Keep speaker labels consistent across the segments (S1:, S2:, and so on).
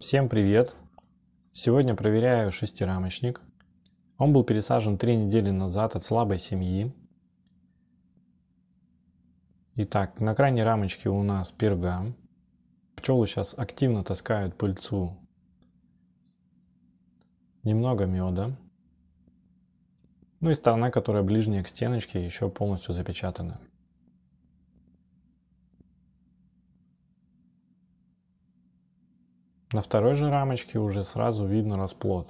S1: Всем привет! Сегодня проверяю шестирамочник. Он был пересажен три недели назад от слабой семьи. Итак, на крайней рамочке у нас пергам. Пчелы сейчас активно таскают пыльцу. Немного меда. Ну и сторона, которая ближняя к стеночке, еще полностью запечатана. На второй же рамочке уже сразу видно расплод.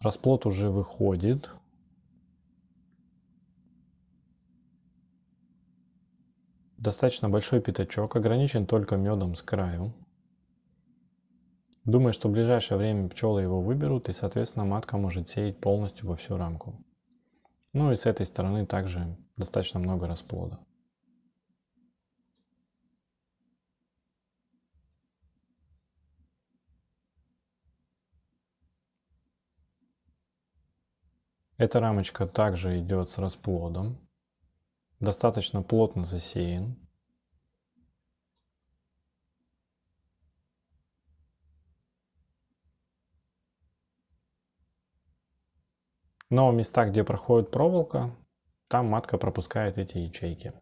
S1: Расплод уже выходит. Достаточно большой пятачок, ограничен только медом с краю. Думаю, что в ближайшее время пчелы его выберут и, соответственно, матка может сеять полностью во всю рамку. Ну и с этой стороны также достаточно много расплода. Эта рамочка также идет с расплодом, достаточно плотно засеян. Но в местах, где проходит проволока, там матка пропускает эти ячейки.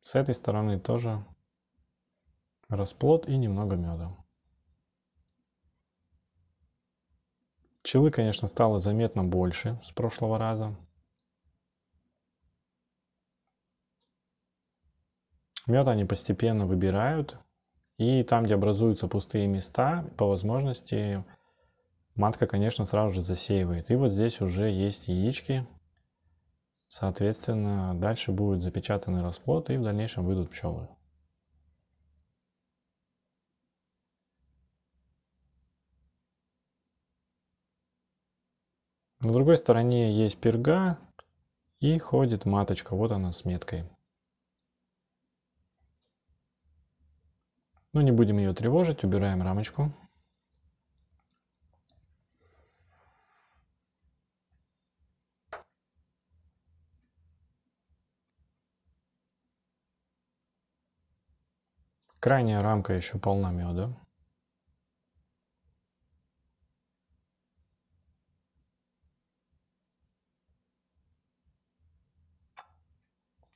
S1: С этой стороны тоже расплод и немного меда. Пчелы, конечно, стало заметно больше с прошлого раза. Мед они постепенно выбирают. И там, где образуются пустые места, по возможности матка, конечно, сразу же засеивает. И вот здесь уже есть яички. Соответственно, дальше будет запечатанный расплод и в дальнейшем выйдут пчелы. На другой стороне есть перга и ходит маточка. Вот она с меткой. Но ну, не будем ее тревожить, убираем рамочку. Крайняя рамка еще полна меда.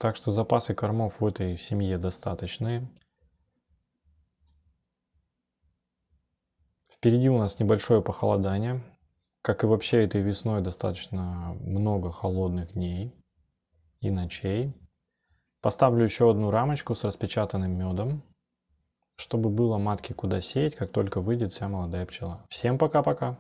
S1: Так что запасы кормов в этой семье достаточные. Впереди у нас небольшое похолодание. Как и вообще этой весной достаточно много холодных дней и ночей. Поставлю еще одну рамочку с распечатанным медом, чтобы было матки куда сеять, как только выйдет вся молодая пчела. Всем пока-пока!